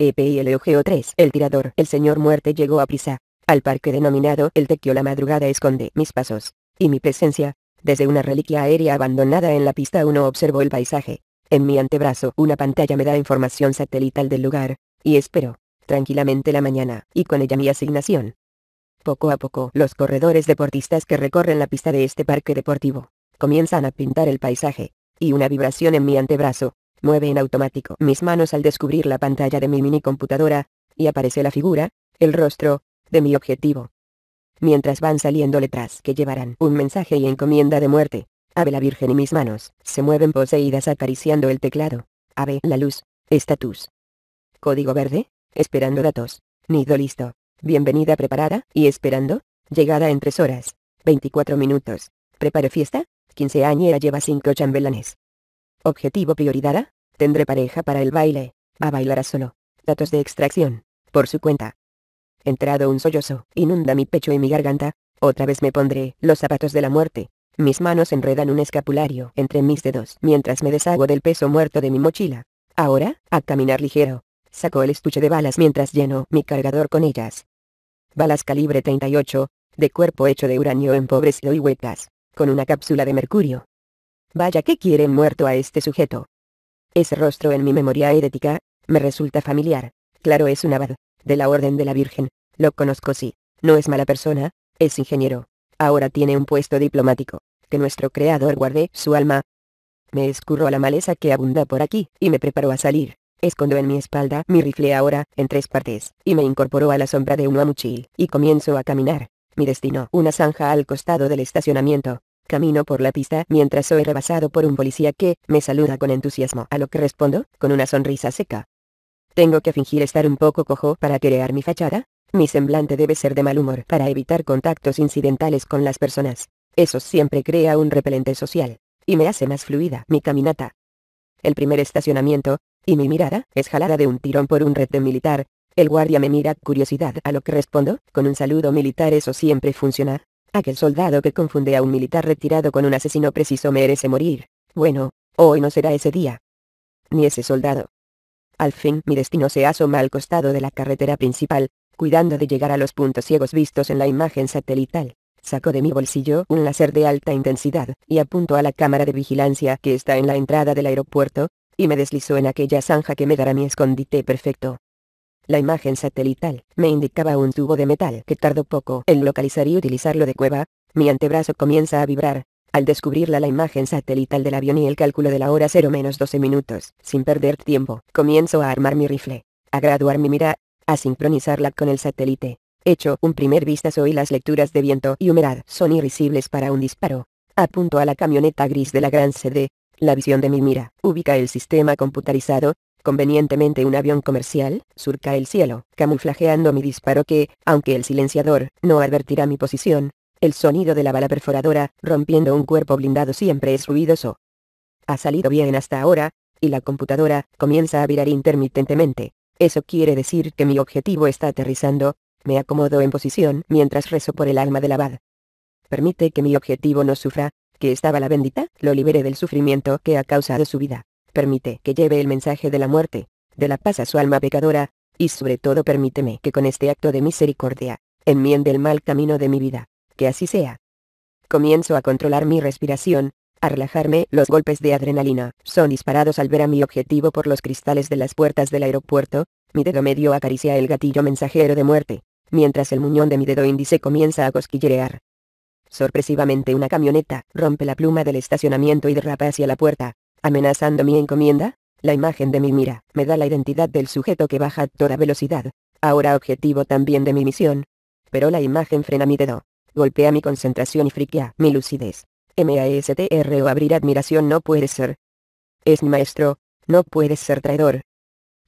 EPILOGO3. El tirador, el señor muerte llegó a prisa. Al parque denominado El Tequio la madrugada esconde mis pasos. Y mi presencia. Desde una reliquia aérea abandonada en la pista Uno observo el paisaje. En mi antebrazo una pantalla me da información satelital del lugar, y espero, tranquilamente la mañana, y con ella mi asignación. Poco a poco, los corredores deportistas que recorren la pista de este parque deportivo, comienzan a pintar el paisaje, y una vibración en mi antebrazo, mueve en automático mis manos al descubrir la pantalla de mi mini computadora, y aparece la figura, el rostro, de mi objetivo. Mientras van saliendo letras que llevarán un mensaje y encomienda de muerte, Ave la Virgen y mis manos se mueven poseídas acariciando el teclado. Ave la luz, estatus. Código verde, esperando datos, nido listo, bienvenida preparada y esperando, llegada en 3 horas, 24 minutos, preparo fiesta, quinceañera lleva 5 chambelanes, Objetivo prioridad Tendré pareja para el baile. A bailar a solo. Datos de extracción. Por su cuenta. Entrado un sollozo, inunda mi pecho y mi garganta. Otra vez me pondré los zapatos de la muerte. Mis manos enredan un escapulario entre mis dedos mientras me deshago del peso muerto de mi mochila. Ahora, a caminar ligero. Saco el estuche de balas mientras lleno mi cargador con ellas. Balas calibre 38, de cuerpo hecho de uranio empobrecido y huecas, con una cápsula de mercurio, Vaya que quiere muerto a este sujeto. Ese rostro en mi memoria herética, me resulta familiar. Claro es un abad, de la Orden de la Virgen. Lo conozco sí. No es mala persona, es ingeniero. Ahora tiene un puesto diplomático. Que nuestro creador guarde su alma. Me escurro a la maleza que abunda por aquí, y me preparo a salir. Escondo en mi espalda mi rifle ahora, en tres partes, y me incorporo a la sombra de un amuchil, y comienzo a caminar. Mi destino, una zanja al costado del estacionamiento. Camino por la pista mientras soy rebasado por un policía que me saluda con entusiasmo, a lo que respondo, con una sonrisa seca. ¿Tengo que fingir estar un poco cojo para crear mi fachada? Mi semblante debe ser de mal humor para evitar contactos incidentales con las personas. Eso siempre crea un repelente social, y me hace más fluida mi caminata. El primer estacionamiento, y mi mirada, es jalada de un tirón por un red de militar. El guardia me mira curiosidad a lo que respondo, con un saludo militar eso siempre funciona, Aquel soldado que confunde a un militar retirado con un asesino preciso merece morir. Bueno, hoy no será ese día. Ni ese soldado. Al fin mi destino se asoma al costado de la carretera principal, cuidando de llegar a los puntos ciegos vistos en la imagen satelital. Saco de mi bolsillo un láser de alta intensidad, y apunto a la cámara de vigilancia que está en la entrada del aeropuerto, y me deslizo en aquella zanja que me dará mi escondite perfecto. La imagen satelital me indicaba un tubo de metal que tardó poco en localizar y utilizarlo de cueva. Mi antebrazo comienza a vibrar. Al descubrirla la imagen satelital del avión y el cálculo de la hora 0 menos 12 minutos, sin perder tiempo, comienzo a armar mi rifle, a graduar mi mira, a sincronizarla con el satélite. Hecho un primer vistazo y las lecturas de viento y humedad son irrisibles para un disparo. Apunto a la camioneta gris de la Gran CD. La visión de mi mira ubica el sistema computarizado, convenientemente un avión comercial, surca el cielo, camuflajeando mi disparo que, aunque el silenciador, no advertirá mi posición, el sonido de la bala perforadora, rompiendo un cuerpo blindado siempre es ruidoso. Ha salido bien hasta ahora, y la computadora comienza a virar intermitentemente. Eso quiere decir que mi objetivo está aterrizando, me acomodo en posición mientras rezo por el alma del abad. Permite que mi objetivo no sufra, que estaba la bendita, lo libere del sufrimiento que ha causado su vida. Permite que lleve el mensaje de la muerte, de la paz a su alma pecadora, y sobre todo permíteme que con este acto de misericordia, enmiende el mal camino de mi vida, que así sea. Comienzo a controlar mi respiración, a relajarme, los golpes de adrenalina son disparados al ver a mi objetivo por los cristales de las puertas del aeropuerto, mi dedo medio acaricia el gatillo mensajero de muerte, mientras el muñón de mi dedo índice comienza a cosquillerear. Sorpresivamente una camioneta rompe la pluma del estacionamiento y derrapa hacia la puerta, amenazando mi encomienda? La imagen de mi mira me da la identidad del sujeto que baja a toda velocidad, ahora objetivo también de mi misión. Pero la imagen frena mi dedo, golpea mi concentración y friquea mi lucidez. M R o abrir admiración no puede ser. Es mi maestro, no puedes ser traidor.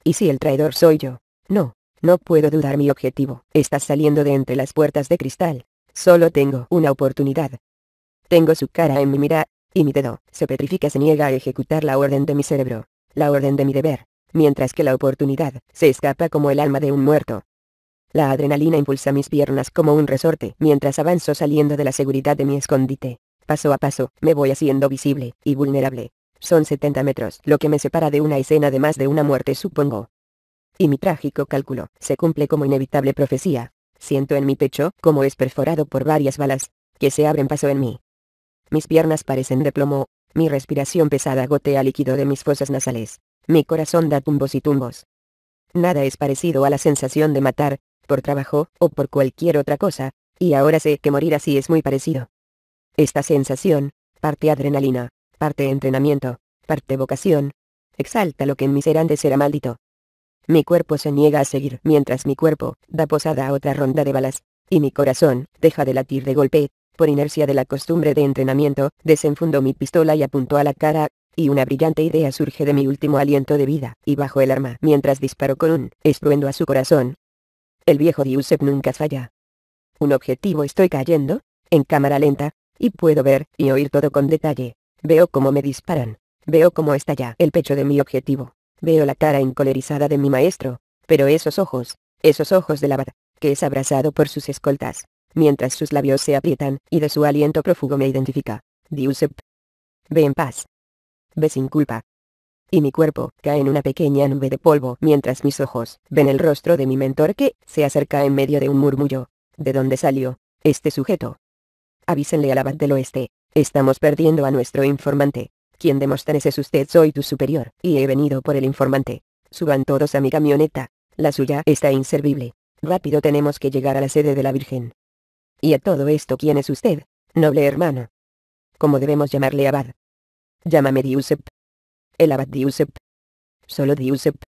¿Y si el traidor soy yo? No, no puedo dudar mi objetivo. Está saliendo de entre las puertas de cristal. Solo tengo una oportunidad. Tengo su cara en mi mira, y mi dedo, se petrifica se niega a ejecutar la orden de mi cerebro, la orden de mi deber, mientras que la oportunidad, se escapa como el alma de un muerto. La adrenalina impulsa mis piernas como un resorte mientras avanzo saliendo de la seguridad de mi escondite. Paso a paso, me voy haciendo visible y vulnerable. Son 70 metros lo que me separa de una escena de más de una muerte supongo. Y mi trágico cálculo se cumple como inevitable profecía. Siento en mi pecho como es perforado por varias balas, que se abren paso en mí. Mis piernas parecen de plomo, mi respiración pesada gotea líquido de mis fosas nasales. Mi corazón da tumbos y tumbos. Nada es parecido a la sensación de matar, por trabajo, o por cualquier otra cosa, y ahora sé que morir así es muy parecido. Esta sensación, parte adrenalina, parte entrenamiento, parte vocación, exalta lo que en mis antes era maldito. Mi cuerpo se niega a seguir mientras mi cuerpo da posada a otra ronda de balas, y mi corazón deja de latir de golpe, por inercia de la costumbre de entrenamiento, desenfundó mi pistola y apunto a la cara, y una brillante idea surge de mi último aliento de vida, y bajo el arma, mientras disparo con un estruendo a su corazón. El viejo Diusep nunca falla. Un objetivo estoy cayendo, en cámara lenta, y puedo ver y oír todo con detalle. Veo cómo me disparan, veo cómo estalla el pecho de mi objetivo, veo la cara encolerizada de mi maestro, pero esos ojos, esos ojos de la que es abrazado por sus escoltas, mientras sus labios se aprietan, y de su aliento prófugo me identifica. Diusep. Ve en paz. Ve sin culpa. Y mi cuerpo cae en una pequeña nube de polvo mientras mis ojos ven el rostro de mi mentor que se acerca en medio de un murmullo. ¿De dónde salió este sujeto? Avísenle al abad del oeste. Estamos perdiendo a nuestro informante. Quien Demóstenes es usted, soy tu superior, y he venido por el informante. Suban todos a mi camioneta. La suya está inservible. Rápido tenemos que llegar a la sede de la Virgen. Y a todo esto ¿quién es usted, noble hermano? ¿Cómo debemos llamarle abad? Llámame Diusep. El abad Diusep. Solo Diusep.